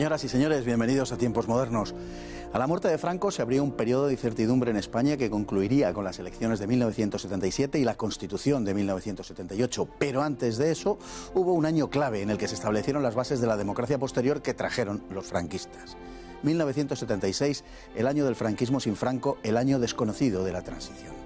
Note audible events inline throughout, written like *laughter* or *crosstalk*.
Señoras y señores, bienvenidos a Tiempos Modernos. A la muerte de Franco se abrió un periodo de incertidumbre en España que concluiría con las elecciones de 1977 y la Constitución de 1978. Pero antes de eso hubo un año clave en el que se establecieron las bases de la democracia posterior que trajeron los franquistas. 1976, el año del franquismo sin Franco, el año desconocido de la transición.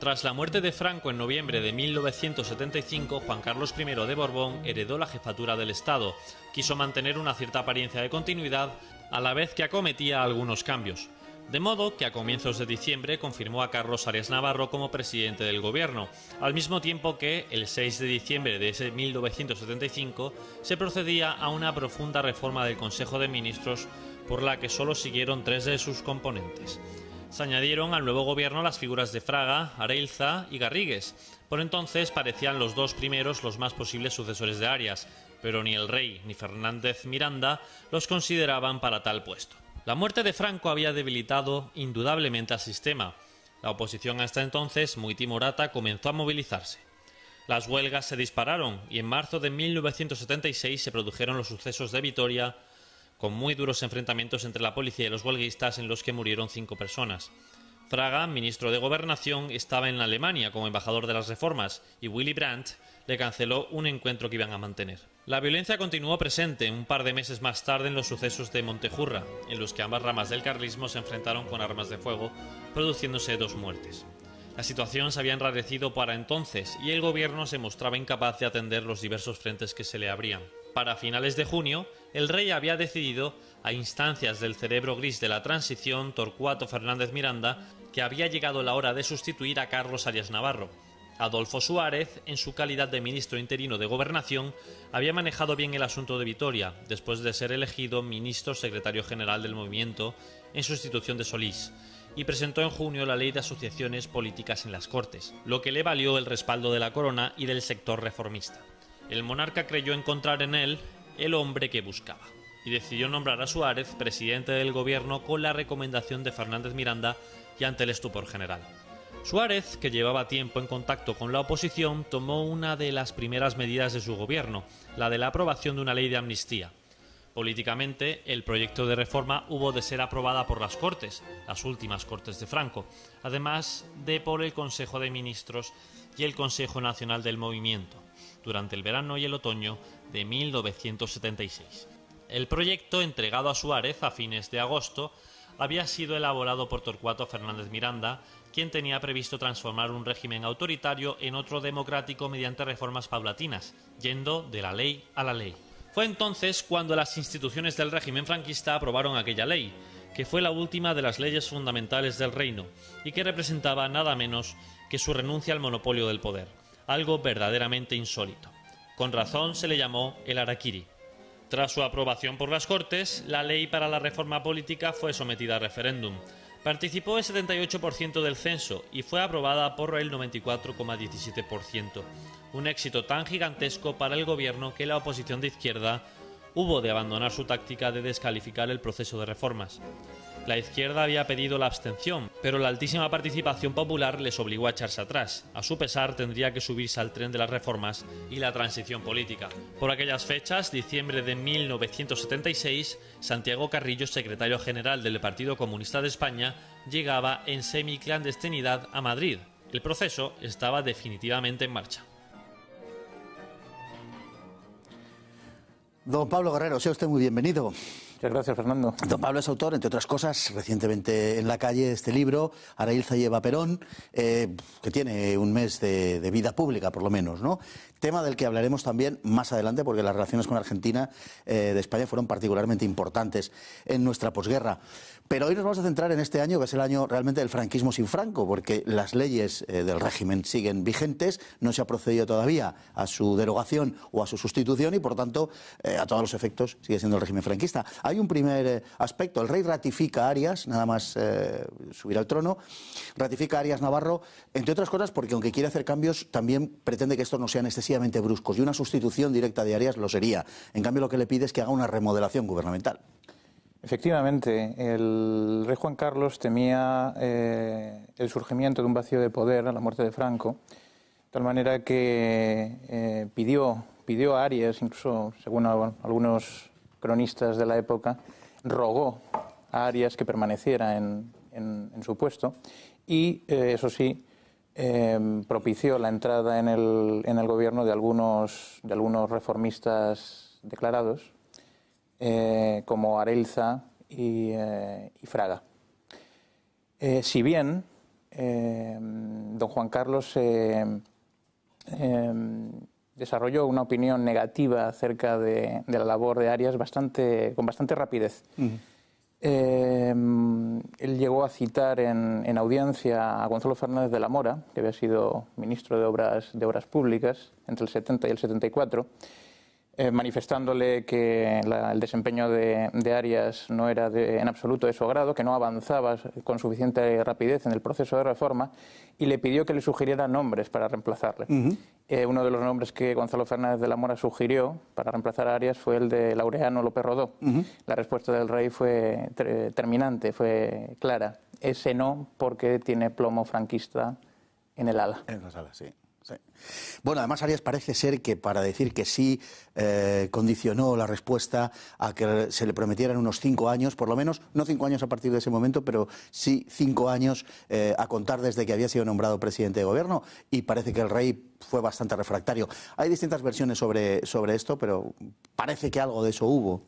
Tras la muerte de Franco en noviembre de 1975, Juan Carlos I de Borbón heredó la jefatura del Estado. Quiso mantener una cierta apariencia de continuidad, a la vez que acometía algunos cambios. De modo que a comienzos de diciembre confirmó a Carlos Arias Navarro como presidente del gobierno, al mismo tiempo que el 6 de diciembre de ese 1975 se procedía a una profunda reforma del Consejo de Ministros por la que solo siguieron tres de sus componentes se añadieron al nuevo gobierno las figuras de Fraga, Areilza y Garrigues. Por entonces parecían los dos primeros los más posibles sucesores de Arias, pero ni el rey ni Fernández Miranda los consideraban para tal puesto. La muerte de Franco había debilitado indudablemente al sistema. La oposición hasta entonces, muy timorata, comenzó a movilizarse. Las huelgas se dispararon y en marzo de 1976 se produjeron los sucesos de Vitoria, con muy duros enfrentamientos entre la policía y los huelguistas en los que murieron cinco personas. Fraga, ministro de Gobernación, estaba en Alemania como embajador de las reformas y Willy Brandt le canceló un encuentro que iban a mantener. La violencia continuó presente un par de meses más tarde en los sucesos de Montejurra, en los que ambas ramas del carlismo se enfrentaron con armas de fuego, produciéndose dos muertes. La situación se había enrarecido para entonces y el gobierno se mostraba incapaz de atender los diversos frentes que se le abrían. Para finales de junio, el rey había decidido, a instancias del cerebro gris de la transición, Torcuato Fernández Miranda, que había llegado la hora de sustituir a Carlos Arias Navarro. Adolfo Suárez, en su calidad de ministro interino de Gobernación, había manejado bien el asunto de Vitoria, después de ser elegido ministro secretario general del movimiento en sustitución de Solís, y presentó en junio la ley de asociaciones políticas en las Cortes, lo que le valió el respaldo de la corona y del sector reformista el monarca creyó encontrar en él el hombre que buscaba y decidió nombrar a Suárez presidente del gobierno con la recomendación de Fernández Miranda y ante el estupor general. Suárez, que llevaba tiempo en contacto con la oposición, tomó una de las primeras medidas de su gobierno, la de la aprobación de una ley de amnistía. Políticamente, el proyecto de reforma hubo de ser aprobada por las Cortes, las últimas Cortes de Franco, además de por el Consejo de Ministros y el Consejo Nacional del Movimiento durante el verano y el otoño de 1976. El proyecto, entregado a Suárez a fines de agosto, había sido elaborado por Torcuato Fernández Miranda, quien tenía previsto transformar un régimen autoritario en otro democrático mediante reformas paulatinas, yendo de la ley a la ley. Fue entonces cuando las instituciones del régimen franquista aprobaron aquella ley, que fue la última de las leyes fundamentales del reino y que representaba nada menos que su renuncia al monopolio del poder algo verdaderamente insólito. Con razón se le llamó el Araquiri. Tras su aprobación por las Cortes, la ley para la reforma política fue sometida a referéndum. Participó el 78% del censo y fue aprobada por el 94,17%. Un éxito tan gigantesco para el gobierno que la oposición de izquierda hubo de abandonar su táctica de descalificar el proceso de reformas. La izquierda había pedido la abstención, pero la altísima participación popular les obligó a echarse atrás. A su pesar, tendría que subirse al tren de las reformas y la transición política. Por aquellas fechas, diciembre de 1976, Santiago Carrillo, secretario general del Partido Comunista de España, llegaba en semiclandestinidad a Madrid. El proceso estaba definitivamente en marcha. Don Pablo Guerrero, sea usted muy bienvenido gracias, Fernando. Don Pablo es autor, entre otras cosas, recientemente en la calle de este libro, Arailza lleva Perón, eh, que tiene un mes de, vida pública, por lo menos, ¿no? Tema del que hablaremos también más adelante, porque las relaciones con Argentina eh, de España fueron particularmente importantes en nuestra posguerra. Pero hoy nos vamos a centrar en este año, que es el año realmente del franquismo sin Franco, porque las leyes eh, del régimen siguen vigentes, no se ha procedido todavía a su derogación o a su sustitución y, por tanto, eh, a todos los efectos sigue siendo el régimen franquista. Hay un primer eh, aspecto, el rey ratifica a Arias, nada más subir al trono, ratifica Arias Navarro, entre otras cosas porque aunque quiere hacer cambios, también pretende que estos no sean excesivamente bruscos y una sustitución directa de Arias lo sería. En cambio, lo que le pide es que haga una remodelación gubernamental. Efectivamente, el rey Juan Carlos temía eh, el surgimiento de un vacío de poder a la muerte de Franco, de tal manera que eh, pidió, a Arias, incluso según algunos cronistas de la época, rogó a Arias que permaneciera en, su puesto y, eh, eso sí, propició la entrada en el, en el gobierno de algunos, de algunos reformistas declarados, eh, como Arelza eh, y, Fraga. Eh, si bien don Juan Carlos desarrolló una opinión negativa acerca de, la labor de Arias con bastante rapidez. él llegó a citar en, audiencia a Gonzalo Fernández de la Mora, que había sido ministro de de Obras Públicas entre el 70 y el 74, eh, manifestándole que el desempeño de, Arias no era en absoluto de su agrado, que no avanzaba con suficiente rapidez en el proceso de reforma y le pidió que le sugiriera nombres para reemplazarle. Eh, uno de los nombres que Gonzalo Fernández de la Mora sugirió para reemplazar a Arias fue el de Laureano López Rodó. La respuesta del rey fue terminante, fue clara. Ese no porque tiene plomo franquista en el ala. En alas, sí. Bueno, además Arias parece ser que para decir que sí eh, condicionó la respuesta a que se le prometieran unos cinco años, por lo menos, no cinco años a partir de ese momento, pero sí cinco años eh, a contar desde que había sido nombrado presidente de gobierno y parece que el rey fue bastante refractario. Hay distintas versiones sobre, sobre esto, pero parece que algo de eso hubo.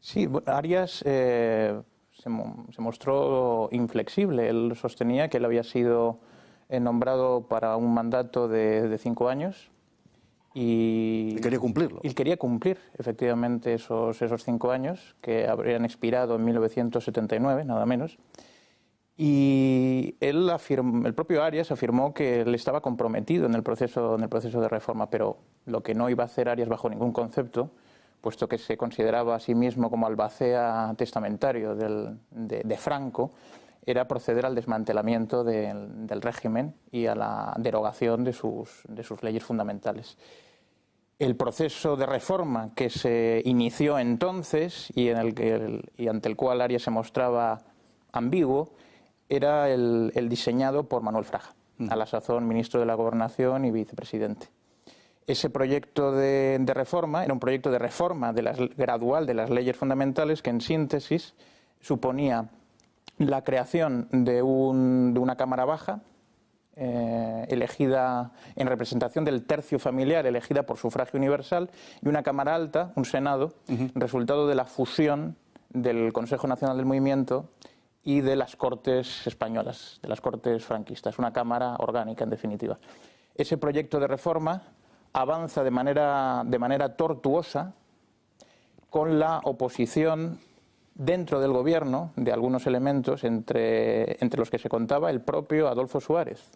Sí, Arias eh, se, se mostró inflexible. Él sostenía que él había sido nombrado para un mandato de, cinco años. Y, quería cumplirlo. Y quería cumplir, efectivamente, esos, esos cinco años que habrían expirado en 1979, nada menos. Y él afirmó el propio Arias afirmó que él estaba comprometido en el, proceso, en el proceso de reforma, pero lo que no iba a hacer Arias bajo ningún concepto, puesto que se consideraba a sí mismo como albacea testamentario de Franco, era proceder al desmantelamiento del régimen y a la derogación de sus, leyes fundamentales. El proceso de reforma que se inició entonces y, ante el cual Arias se mostraba ambiguo era el, diseñado por Manuel Fraja... a la sazón ministro de la Gobernación y vicepresidente ese proyecto de, reforma era un proyecto de reforma gradual de las leyes fundamentales que, en síntesis, suponía la creación de, una Cámara Baja, eh, elegida en representación del tercio familiar, elegida por sufragio universal, y una Cámara Alta, un Senado, resultado de la fusión del Consejo Nacional del Movimiento y de las Cortes españolas, de las Cortes franquistas, una Cámara orgánica en definitiva. Ese proyecto de reforma avanza de manera tortuosa con la oposición dentro del gobierno de algunos elementos entre, entre los que se contaba el propio Adolfo Suárez.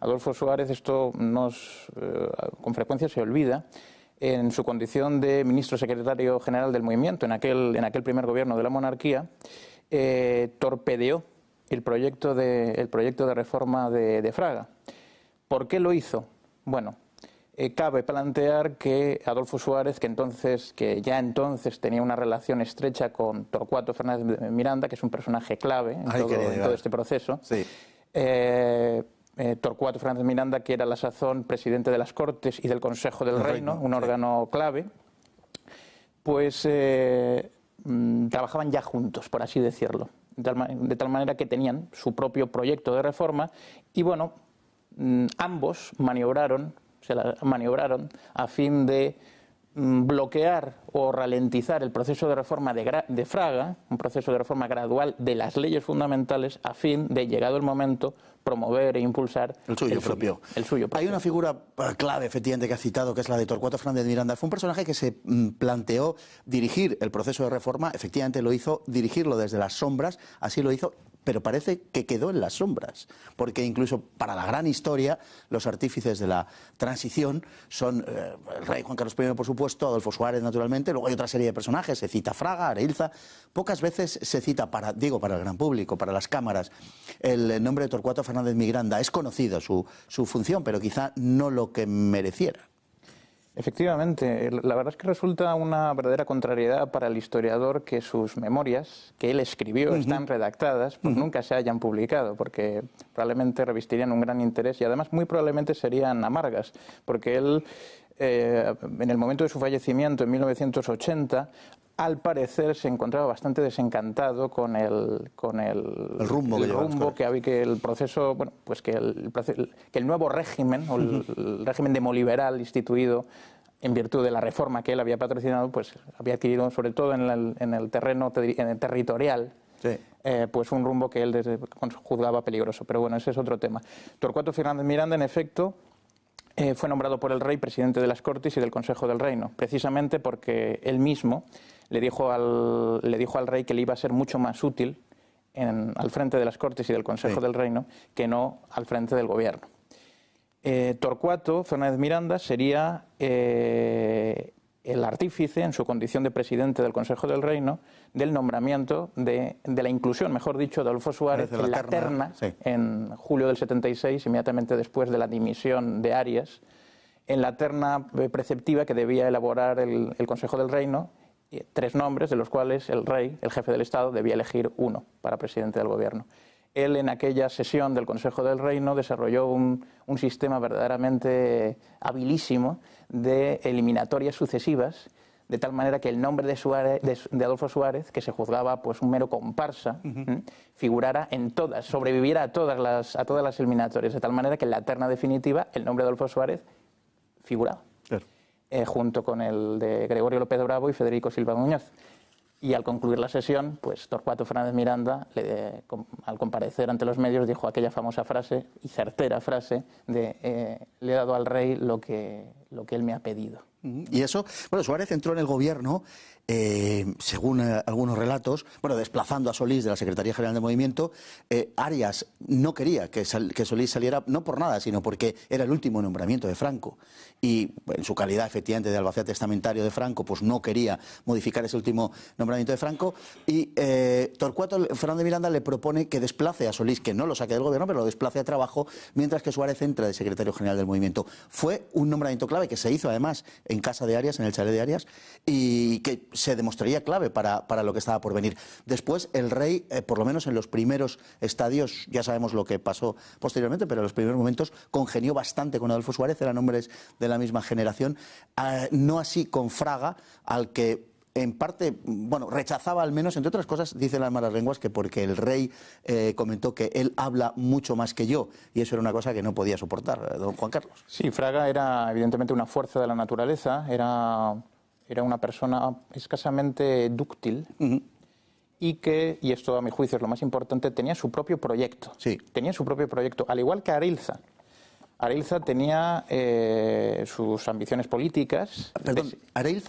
Adolfo Suárez, esto nos, eh, con frecuencia se olvida, en su condición de ministro secretario general del movimiento, en aquel, en aquel primer gobierno de la monarquía, eh, torpedeó el proyecto de, el proyecto de reforma de, de Fraga. ¿Por qué lo hizo? Bueno, eh, cabe plantear que Adolfo Suárez, que entonces, que ya entonces tenía una relación estrecha con Torcuato Fernández Miranda, que es un personaje clave en, todo, este proceso. Eh, eh, Torcuato Fernández Miranda, que era la sazón presidente de las Cortes y del Consejo del Reino, un órgano clave, pues mm, trabajaban ya juntos, por así decirlo. De tal, de tal manera que tenían su propio proyecto de reforma y, bueno, mm, ambos maniobraron se la maniobraron a fin de mm, bloquear o ralentizar el proceso de reforma de, de, Fraga, un proceso de reforma gradual de las leyes fundamentales a fin de, llegado el momento, promover e impulsar el suyo, propio. el suyo Hay una figura eh, clave, efectivamente, que ha citado, que es la de Torcuato Fernández Miranda. Fue un personaje que se mm, planteó dirigir el proceso de reforma, efectivamente lo hizo, dirigirlo desde las sombras, así lo hizo, pero parece que quedó en las sombras, porque incluso para la gran historia los artífices de la transición son eh, el rey Juan Carlos I, por supuesto, Adolfo Suárez, naturalmente, luego hay otra serie de personajes, se cita Fraga, Areilza, pocas veces se cita para, digo, para el gran público, para las cámaras, el nombre de Torcuato Fernández Migranda, es conocido su función, pero quizá no lo que mereciera. Efectivamente, la verdad es que resulta una verdadera contrariedad para el historiador que sus memorias, que él escribió, están redactadas, pues nunca se hayan publicado, porque probablemente revistirían un gran interés y además muy probablemente serían amargas, porque él eh, en el momento de su fallecimiento, en 1980, al parecer se encontraba bastante desencantado con el, con el, rumbo, que, rumbo que, había, que el proceso, bueno, pues que el, nuevo régimen, o el, régimen demoliberal instituido en virtud de la reforma que él había patrocinado, pues había adquirido, sobre todo en el, terreno territorial, eh, pues un rumbo que él juzgaba peligroso. Pero bueno, ese es otro tema. Torcuato Fernández Miranda, en efecto, eh, fue nombrado por el rey presidente de las Cortes y del Consejo del Reino, precisamente porque él mismo le dijo al, le dijo al rey que le iba a ser mucho más útil al frente de las Cortes y del Consejo del Reino que no al frente del gobierno. Eh, Torcuato Fernández Miranda sería eh, el artífice, en su condición de presidente del Consejo del Reino, del nombramiento de, la inclusión, mejor dicho, de Adolfo Suárez en la, terna, en julio del 76, inmediatamente después de la dimisión de Arias, en la terna preceptiva que debía elaborar el Consejo del Reino eh, tres nombres, de los cuales el rey, el jefe del Estado, debía elegir uno para presidente del gobierno. Él en aquella sesión del Consejo del Reino desarrolló un, sistema verdaderamente habilísimo de eliminatorias sucesivas de tal manera que el nombre de, Adolfo Suárez, que se juzgaba pues un mero comparsa, figurara en todas, sobreviviera a todas las a todas las eliminatorias, de tal manera que en la terna definitiva el nombre de Adolfo Suárez figuraba. Eh, junto con el de Gregorio López Bravo y Federico Silva Muñoz. Y al concluir la sesión, pues Torcuato Fernández Miranda, le, al comparecer ante los medios, dijo aquella famosa frase y certera frase de eh, le he dado al rey lo que, lo que él me ha pedido. Y eso, bueno, Suárez entró en el gobierno, eh, según eh, algunos relatos, bueno, desplazando a Solís de la Secretaría General del Movimiento. Eh, Arias no quería que, que, Solís saliera, no por nada, sino porque era el último nombramiento de Franco. Y en su calidad, efectivamente, de albacea testamentario de Franco, pues no quería modificar ese último nombramiento de Franco. Y Torcuato Fernández Miranda le propone que desplace a Solís, que no lo saque del gobierno, pero lo desplace a trabajo, mientras que Suárez entra de secretario general del movimiento. Fue un nombramiento clave que se hizo, además, en casa de Arias, en el chalet de Arias, y que se demostraría clave para, lo que estaba por venir. Después, el rey, eh, por lo menos en los primeros estadios, ya sabemos lo que pasó posteriormente, pero en los primeros momentos congenió bastante con Adolfo Suárez, eran hombres de la misma generación, eh, no así con Fraga, al que en parte, bueno, rechazaba al menos, entre otras cosas, dicen las malas lenguas, que porque el rey eh, comentó que él habla mucho más que yo, y eso era una cosa que no podía soportar, eh, don Juan Carlos. Sí, Fraga era evidentemente una fuerza de la naturaleza, era, una persona escasamente dúctil. Y que, y esto a mi juicio es lo más importante, tenía su propio proyecto. Sí. Tenía su propio proyecto, al igual que Arilza arilza tenía eh, sus ambiciones políticas. Perdón,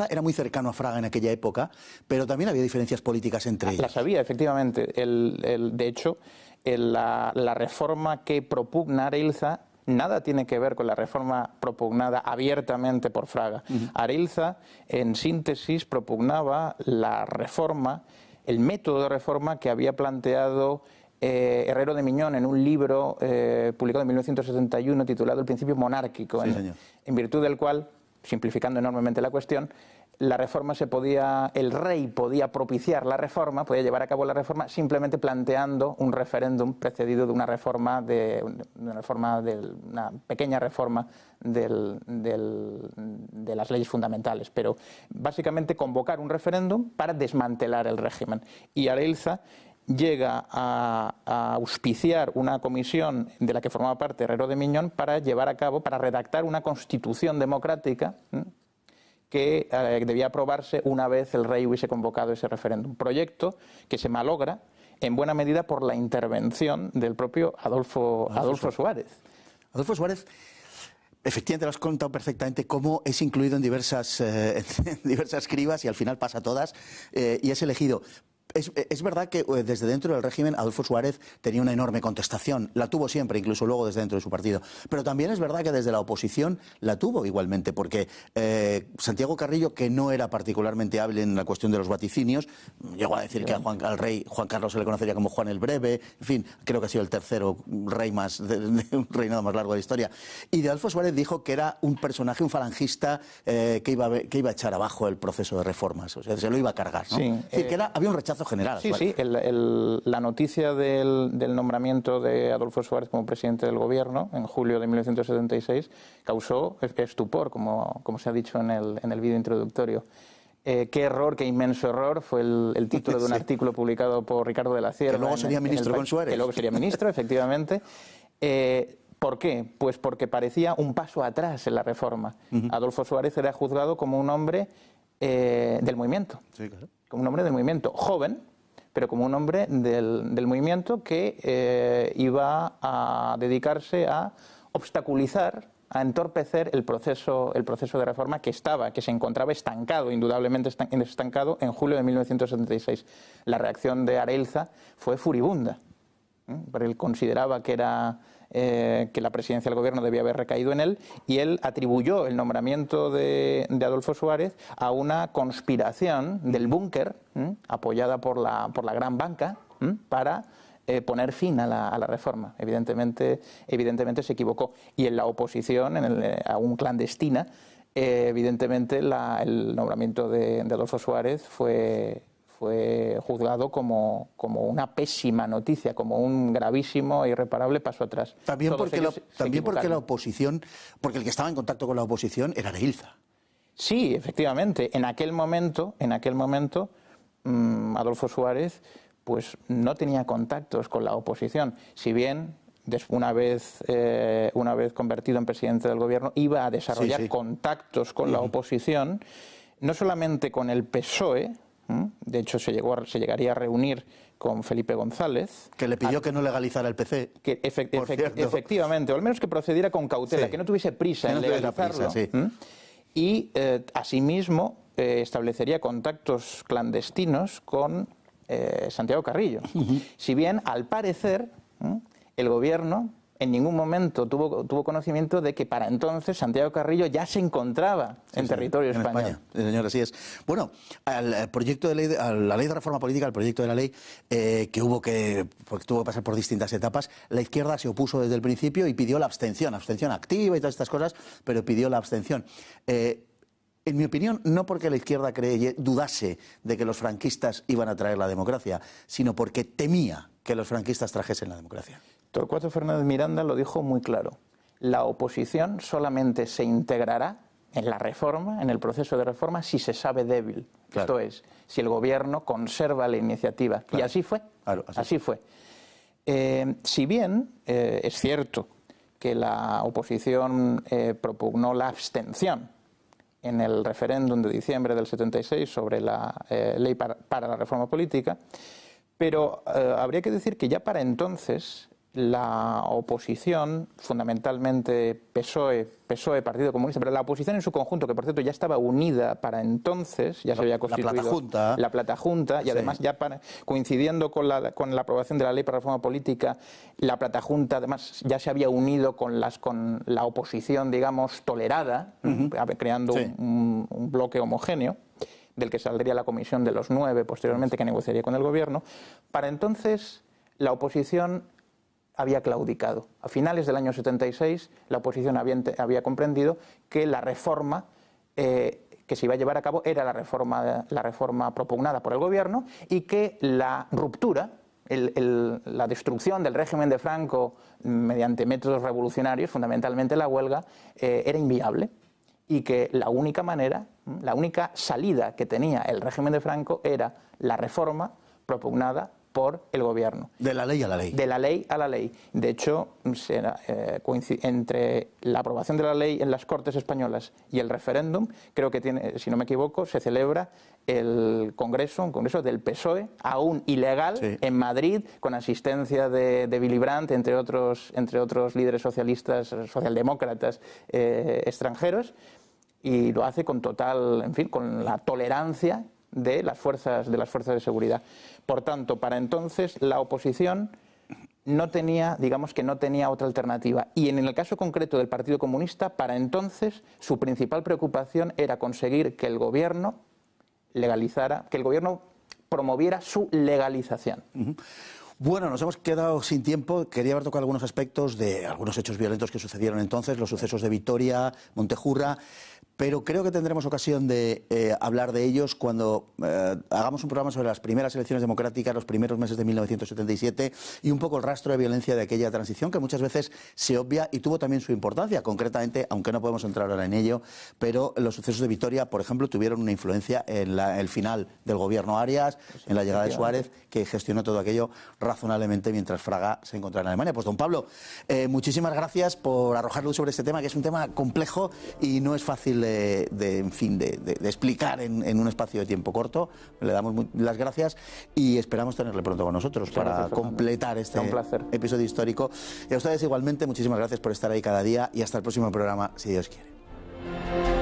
era muy cercano a Fraga en aquella época, pero también había diferencias políticas entre ah, ellos. Las había, efectivamente. de hecho, la, reforma que propugna arilza nada tiene que ver con la reforma propugnada abiertamente por Fraga. Arilza, en síntesis, propugnaba la reforma, el método de reforma que había planteado eh, Herrero de Miñón en un libro eh, publicado en 1971 titulado El principio monárquico, en, virtud del cual, simplificando enormemente la cuestión, la reforma se podía, el rey podía propiciar la reforma, podía llevar a cabo la reforma simplemente planteando un referéndum precedido de una reforma, de, una, reforma una pequeña reforma de las leyes fundamentales, pero básicamente convocar un referéndum para desmantelar el régimen. Y Areilza llega a, auspiciar una comisión de la que formaba parte Herrero de Miñón para llevar a cabo, para redactar una constitución democrática que eh, debía aprobarse una vez el rey hubiese convocado ese referéndum. Proyecto que se malogra en buena medida por la intervención del propio Adolfo, Adolfo, Suárez. Adolfo Suárez Efectivamente, lo has contado perfectamente cómo es incluido en diversas, eh, *laughs* diversas cribas y al final pasa a todas eh, y es elegido. Es, verdad que eh, desde dentro del régimen Adolfo Suárez tenía una enorme contestación, la tuvo siempre, incluso luego desde dentro de su partido, pero también es verdad que desde la oposición la tuvo igualmente, porque eh, Santiago Carrillo, que no era particularmente hábil en la cuestión de los vaticinios, llegó a decir que Juan, al rey Juan Carlos se le conocería como Juan el Breve, en fin, creo que ha sido el tercero rey más, de un reinado más largo de la historia, y de Adolfo Suárez dijo que era un personaje, un falangista eh, que, iba a, echar abajo el proceso de reformas, o sea, se lo iba a cargar, que había un rechazo Sí, sí. la noticia del, nombramiento de Adolfo Suárez como presidente del gobierno en julio de 1976 causó estupor, como, se ha dicho en el, en el vídeo introductorio. Eh, qué error, qué inmenso error fue el, título de un *laughs* artículo publicado por Ricardo de la Sierra. Que luego sería ministro con Suárez. Que luego sería ministro, efectivamente. Eh, ¿Por qué? Pues porque parecía un paso atrás en la reforma. Adolfo Suárez era juzgado como un hombre eh, del movimiento. Sí, claro como un hombre del movimiento, joven, pero como un hombre del, movimiento que eh, iba a dedicarse a obstaculizar, a entorpecer el proceso, el proceso de reforma que estaba, que se encontraba estancado, indudablemente estancado, en julio de 1976. La reacción de Arelza fue furibunda. ¿eh? porque Él consideraba que era eh, que la presidencia del gobierno debía haber recaído en él, y él atribuyó el nombramiento de, Adolfo Suárez a una conspiración del búnker, apoyada por la, por la gran banca, para eh, poner fin a la, reforma. Evidentemente, evidentemente se equivocó. Y en la oposición, en el, eh, aún clandestina, evidentemente el nombramiento de Adolfo Suárez fue fue juzgado como, una pésima noticia, como un gravísimo e irreparable paso atrás. También, porque la, también porque la oposición, porque el que estaba en contacto con la oposición era Ilza. Sí, efectivamente. En aquel momento, en aquel momento, mm, Adolfo Suárez pues no tenía contactos con la oposición. Si bien una vez, eh, una vez convertido en presidente del gobierno, iba a desarrollar contactos con la oposición, no solamente con el PSOE, de hecho, se, llegaría a reunir con Felipe González. Que le pidió ah, que no legalizara el PC. efectivamente, o al menos que procediera con cautela, que no tuviese prisa en legalizarlo. Y eh, asimismo eh, establecería contactos clandestinos con eh, Santiago Carrillo. Si bien, al parecer, el gobierno en ningún momento tuvo, tuvo conocimiento de que para entonces Santiago Carrillo ya se encontraba en territorio en español. España. señor, así es. Bueno, al eh, proyecto de ley, la ley de reforma política, al proyecto de la ley eh, que tuvo que pasar por distintas etapas, la izquierda se opuso desde el principio y pidió la abstención, abstención activa y todas estas cosas, pero pidió la abstención. Eh, en mi opinión, no porque la izquierda dudase de que los franquistas iban a traer la democracia, sino porque temía que los franquistas trajesen la democracia. Torcuato Fernández Miranda lo dijo muy claro. La oposición solamente se integrará en la reforma, en el proceso de reforma, si se sabe débil. Esto es, si el gobierno conserva la iniciativa. Y así fue. así, fue. Eh, si bien eh, es cierto que la oposición eh, propugnó la abstención en el referéndum de diciembre del 76 sobre la ley para, la reforma política, pero habría que decir que ya para entonces la oposición, fundamentalmente PSOE, PSOE, Partido Comunista, pero la oposición en su conjunto, que por cierto ya estaba unida para entonces, ya se había constituido la Plata Junta, la y además ya coincidiendo con la, aprobación de la ley para reforma política, la Plata Junta además ya se había unido con, las, con la oposición, digamos, tolerada, creando un bloque homogéneo del que saldría la comisión de los nueve posteriormente que negociaría con el gobierno. Para entonces la oposición había claudicado. A finales del año 76, la oposición había, comprendido que la reforma eh, que se iba a llevar a cabo era la reforma, la reforma propugnada por el gobierno y que la ruptura, la destrucción del régimen de Franco mediante métodos revolucionarios, fundamentalmente la huelga, eh, era inviable y que la única manera, la única salida que tenía el régimen de Franco era la reforma propugnada por el gobierno. De la ley a la ley. De la ley a la ley. De hecho, eh, entre la aprobación de la ley en las Cortes españolas y el referéndum, creo que tiene, si no me equivoco, se celebra el Congreso, un Congreso del PSOE, aún ilegal, en Madrid, con asistencia de, de, Brandt, entre otros, entre otros líderes socialistas, socialdemócratas eh, extranjeros, y lo hace con total, en fin, con la tolerancia de las fuerzas de, las fuerzas de seguridad. Por tanto, para entonces la oposición no tenía, digamos que no tenía otra alternativa. Y en el caso concreto del Partido Comunista, para entonces su principal preocupación era conseguir que el gobierno legalizara, que el gobierno promoviera su legalización. Bueno, nos hemos quedado sin tiempo. Quería haber tocado algunos aspectos de algunos hechos violentos que sucedieron entonces, los sucesos de Vitoria, Montejurra pero creo que tendremos ocasión de eh, hablar de ellos cuando eh, hagamos un programa sobre las primeras elecciones democráticas, los primeros meses de 1977 y un poco el rastro de violencia de aquella transición que muchas veces se obvia y tuvo también su importancia, concretamente, aunque no podemos entrar ahora en ello, pero los sucesos de Vitoria, por ejemplo, tuvieron una influencia en, el final del gobierno Arias, en la llegada de Suárez, que gestionó todo aquello razonablemente mientras Fraga se encontraba en Alemania. Pues don Pablo, eh, muchísimas gracias por arrojar luz sobre este tema, que es un tema complejo y no es fácil de, en fin, de, explicar en, un espacio de tiempo corto. Le damos las gracias y esperamos tenerle pronto con nosotros para completar este episodio histórico. Y a ustedes igualmente, muchísimas gracias por estar ahí cada día y hasta el próximo programa, si Dios quiere.